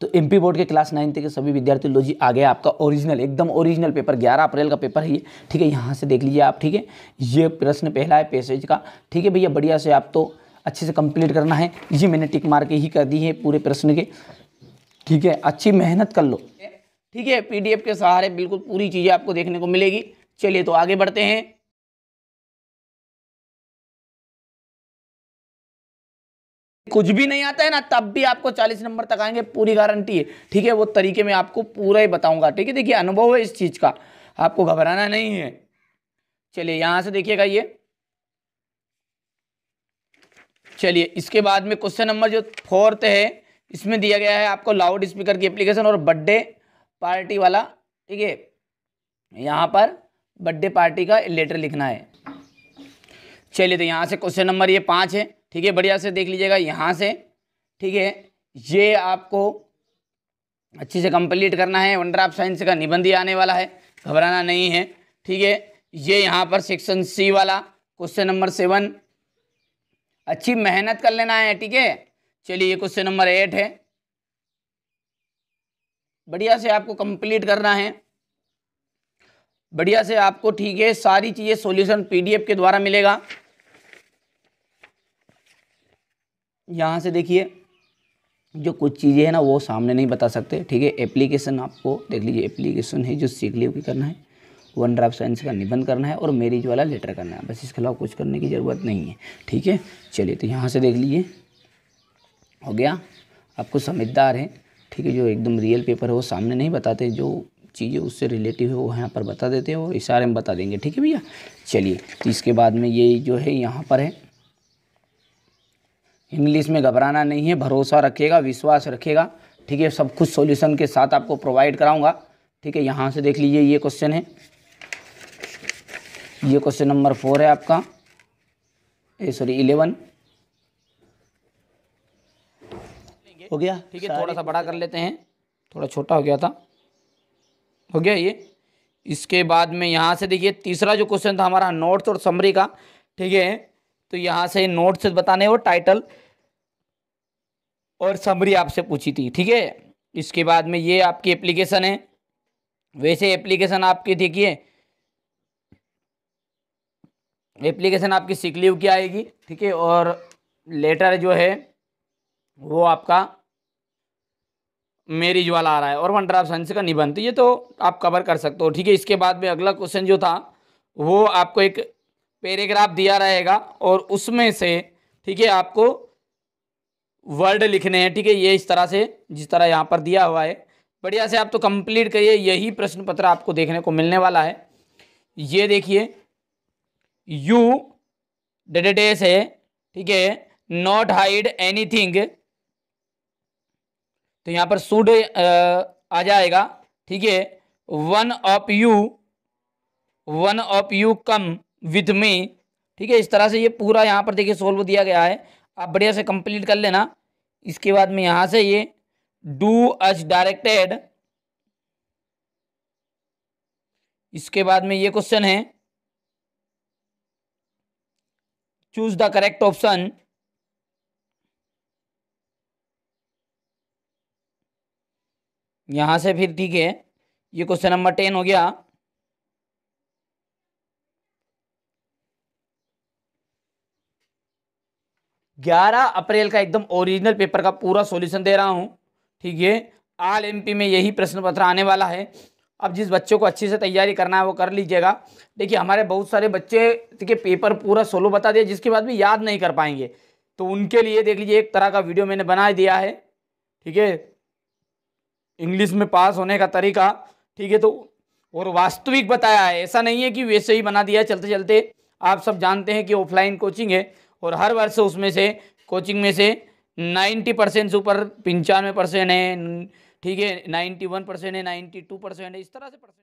तो MP board के class ninth के सभी विद्यार्थी लो जी आ गया आपका ओरिजिनल एकदम ओरिजिनल पेपर 11 अप्रैल का पेपर है ये ठीक है यहाँ से देख लीजिए आप ठीक है ये प्रश्न पहला है पैसेज का ठीक है भैया बढ़िया से आप तो अच्छे से कंप्लीट करना है ये मैंने टिक मार के ही कर दी है पूरे प्रश्न के ठीक है अच्छी मेहनत कर लो ठीक है पीडीएफ के सहारे बिल्कुल पूरी चीज़ें आपको देखने को मिलेगी चलिए तो आगे बढ़ते हैं कुछ भी नहीं आता है ना तब भी आपको 40 नंबर तक आएंगे पूरी गारंटी है ठीक है वो तरीके में आपको पूरा ही बताऊंगा ठीक है देखिए अनुभव है इस चीज़ का आपको घबराना नहीं है चलिए यहां से देखिएगा ये चलिए इसके बाद में क्वेश्चन नंबर जो फोर्थ है इसमें दिया गया है आपको लाउड स्पीकर की एप्लीकेशन और बर्थडे पार्टी वाला ठीक है यहां पर बर्थडे पार्टी का लेटर लिखना है चलिए तो यहां से क्वेश्चन नंबर ये पांच है ठीक है बढ़िया से देख लीजिएगा यहाँ से ठीक है ये आपको अच्छे से कंप्लीट करना है वंडर ऑफ साइंस का निबंध ही आने वाला है घबराना नहीं है ठीक है ये यहाँ पर सेक्शन सी वाला क्वेश्चन नंबर सेवन अच्छी मेहनत कर लेना है ठीक है चलिए क्वेश्चन नंबर एट है बढ़िया से आपको कंप्लीट करना है बढ़िया से आपको ठीक है सारी चीज़ें सॉल्यूशन पीडीएफ के द्वारा मिलेगा यहाँ से देखिए जो कुछ चीज़ें हैं ना वो सामने नहीं बता सकते ठीक है एप्लीकेशन आपको देख लीजिए एप्लीकेशन है जो सीख लियो की करना है वन ड्राफ साइंस का निबंध करना है और मेरिज वाला लेटर करना है बस इसके अलावा कुछ करने की ज़रूरत नहीं है ठीक है चलिए तो यहाँ से देख लीजिए हो गया आपको समझदार है ठीक है जो एकदम रियल पेपर है वो सामने नहीं बताते जो चीज़ें उससे रिलेटिव है वो यहाँ पर बता देते हैं और इशारे में बता देंगे ठीक है भैया चलिए तो इसके बाद में ये जो है यहाँ पर है इंग्लिश में घबराना नहीं है भरोसा रखेगा विश्वास रखेगा ठीक है सब कुछ सॉल्यूशन के साथ आपको प्रोवाइड कराऊंगा ठीक है यहाँ से देख लीजिए ये क्वेश्चन है ये क्वेश्चन नंबर फोर है आपका ए सॉरी इलेवन हो गया ठीक है थोड़ा सा बड़ा कर लेते हैं थोड़ा छोटा हो गया था हो गया ये इसके बाद में यहाँ से देखिए तीसरा जो क्वेश्चन था हमारा नोट्स और समरी का ठीक है तो यहां से नोट्स बताने और टाइटल और समरी आपसे पूछी थी ठीक है इसके बाद में ये आपकी एप्लीकेशन है वैसे एप्लीकेशन आपकी देखिए एप्लीकेशन आपकी सिक लीव की आएगी ठीक है और लेटर जो है वो आपका मेरिज वाला आ रहा है और वन ड्राफ साइंस का निबंध ये तो आप कवर कर सकते हो ठीक है इसके बाद में अगला क्वेश्चन जो था वो आपको एक पैराग्राफ दिया रहेगा और उसमें से ठीक है आपको वर्ड लिखने हैं ठीक है ये इस तरह से जिस तरह यहाँ पर दिया हुआ है बढ़िया से आप तो कंप्लीट करिए यही प्रश्न पत्र आपको देखने को मिलने वाला है ये देखिए यू डेडेडेस है ठीक है नॉट हाइड एनीथिंग तो यहाँ पर सूड आ जाएगा ठीक है one of you one of you come with me ठीक है इस तरह से ये पूरा यहाँ पर देखिए सोल्व दिया गया है आप बढ़िया से कंप्लीट कर लेना इसके बाद में यहाँ से ये डू एज डायरेक्टेड इसके बाद में ये क्वेश्चन है चूज द करेक्ट ऑप्शन यहां से फिर ठीक है ये क्वेश्चन नंबर टेन हो गया 11 अप्रैल का एकदम ओरिजिनल पेपर का पूरा सॉल्यूशन दे रहा हूँ ठीक है आल एमपी में यही प्रश्न पत्र आने वाला है अब जिस बच्चों को अच्छे से तैयारी करना है वो कर लीजिएगा देखिए हमारे बहुत सारे बच्चे के पेपर पूरा सोलो बता दिया जिसके बाद भी याद नहीं कर पाएंगे तो उनके लिए देख लीजिए एक तरह का वीडियो मैंने बना दिया है ठीक है इंग्लिश में पास होने का तरीका ठीक है तो और वास्तविक बताया है ऐसा नहीं है कि वैसे ही बना दिया चलते चलते आप सब जानते हैं कि ऑफलाइन कोचिंग है और हर वर्ष उसमें से कोचिंग में से नाइन्टी परसेंट से ऊपर पंचानवे परसेंट है ठीक है नाइन्टी वन परसेंट है नाइन्टी टू परसेंट है इस तरह से परसेंट